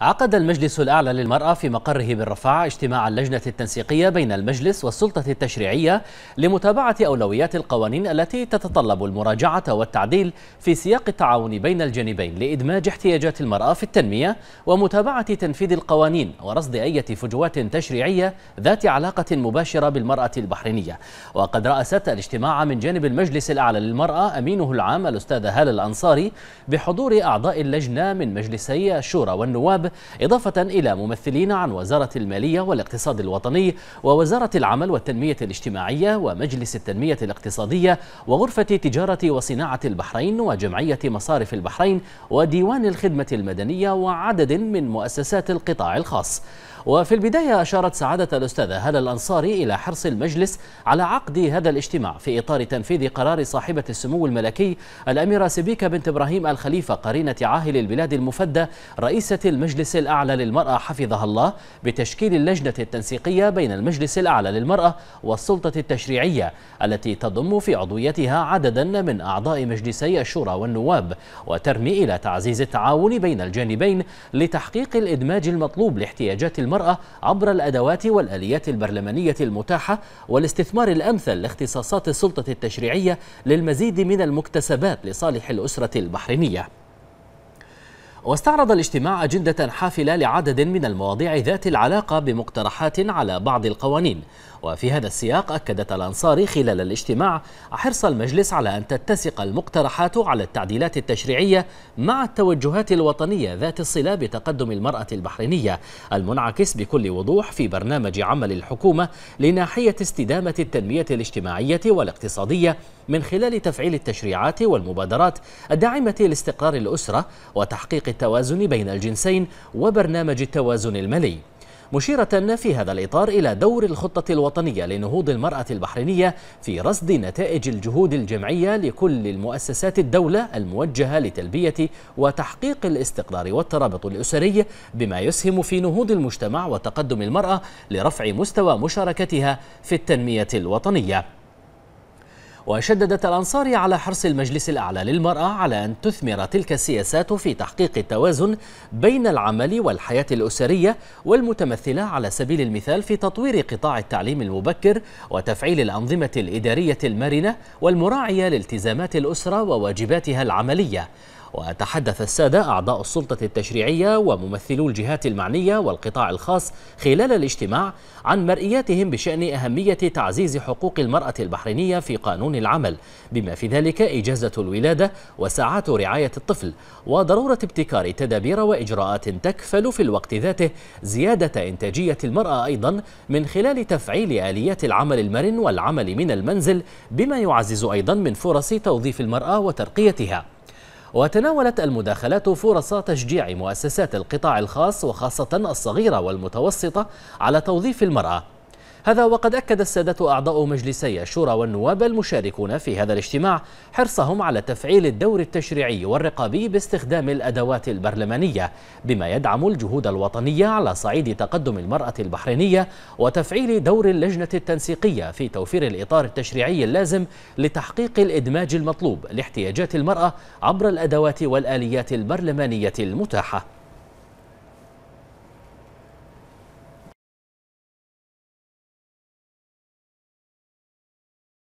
عقد المجلس الأعلى للمرأة في مقره بالرفاع اجتماع اللجنة التنسيقية بين المجلس والسلطة التشريعية لمتابعة أولويات القوانين التي تتطلب المراجعة والتعديل في سياق التعاون بين الجانبين لإدماج احتياجات المرأة في التنمية ومتابعة تنفيذ القوانين ورصد أية فجوات تشريعية ذات علاقة مباشرة بالمرأة البحرينية وقد رأست الاجتماع من جانب المجلس الأعلى للمرأة أمينه العام الأستاذ هالة الأنصاري بحضور أعضاء اللجنة من مجلسي الشورى والنواب إضافة إلى ممثلين عن وزارة المالية والاقتصاد الوطني ووزارة العمل والتنمية الاجتماعية ومجلس التنمية الاقتصادية وغرفة تجارة وصناعة البحرين وجمعية مصارف البحرين وديوان الخدمة المدنية وعدد من مؤسسات القطاع الخاص وفي البداية أشارت سعادة الأستاذة هلا الأنصاري إلى حرص المجلس على عقد هذا الاجتماع في إطار تنفيذ قرار صاحبة السمو الملكي الأميرة سبيكة بنت إبراهيم الخليفة قرينة عاهل البلاد المفدى رئيسة المجلس المجلس الأعلى للمرأة حفظها الله بتشكيل اللجنة التنسيقية بين المجلس الأعلى للمرأة والسلطة التشريعية التي تضم في عضويتها عددا من أعضاء مجلسي الشورى والنواب وترمي إلى تعزيز التعاون بين الجانبين لتحقيق الإدماج المطلوب لاحتياجات المرأة عبر الأدوات والآليات البرلمانية المتاحة والاستثمار الأمثل لاختصاصات السلطة التشريعية للمزيد من المكتسبات لصالح الأسرة البحرينية واستعرض الاجتماع أجندة حافلة لعدد من المواضيع ذات العلاقة بمقترحات على بعض القوانين وفي هذا السياق أكدت الأنصاري خلال الاجتماع حرص المجلس على أن تتسق المقترحات على التعديلات التشريعية مع التوجهات الوطنية ذات الصلة بتقدم المرأة البحرينية المنعكس بكل وضوح في برنامج عمل الحكومة لناحية استدامة التنمية الاجتماعية والاقتصادية من خلال تفعيل التشريعات والمبادرات الداعمة لاستقرار الأسرة وتحقيق التوازن بين الجنسين وبرنامج التوازن المالي مشيرة في هذا الإطار إلى دور الخطة الوطنية لنهوض المرأة البحرينية في رصد نتائج الجهود الجمعية لكل المؤسسات الدولة الموجهة لتلبية وتحقيق الاستقرار والترابط الأسري بما يسهم في نهوض المجتمع وتقدم المرأة لرفع مستوى مشاركتها في التنمية الوطنية وشددت الأنصار على حرص المجلس الأعلى للمرأة على أن تثمر تلك السياسات في تحقيق التوازن بين العمل والحياة الأسرية والمتمثلة على سبيل المثال في تطوير قطاع التعليم المبكر وتفعيل الأنظمة الإدارية المرنة والمراعية لالتزامات الأسرة وواجباتها العملية وتحدث السادة أعضاء السلطة التشريعية وممثلو الجهات المعنية والقطاع الخاص خلال الاجتماع عن مرئياتهم بشأن أهمية تعزيز حقوق المرأة البحرينية في قانون العمل بما في ذلك إجازة الولادة وساعات رعاية الطفل وضرورة ابتكار تدابير وإجراءات تكفل في الوقت ذاته زيادة إنتاجية المرأة أيضا من خلال تفعيل آليات العمل المرن والعمل من المنزل بما يعزز أيضا من فرص توظيف المرأة وترقيتها وتناولت المداخلات فرص تشجيع مؤسسات القطاع الخاص وخاصة الصغيرة والمتوسطة على توظيف المرأة هذا وقد أكد السادة أعضاء مجلسي الشورى والنواب المشاركون في هذا الاجتماع حرصهم على تفعيل الدور التشريعي والرقابي باستخدام الأدوات البرلمانية بما يدعم الجهود الوطنية على صعيد تقدم المرأة البحرينية وتفعيل دور اللجنة التنسيقية في توفير الإطار التشريعي اللازم لتحقيق الإدماج المطلوب لاحتياجات المرأة عبر الأدوات والآليات البرلمانية المتاحة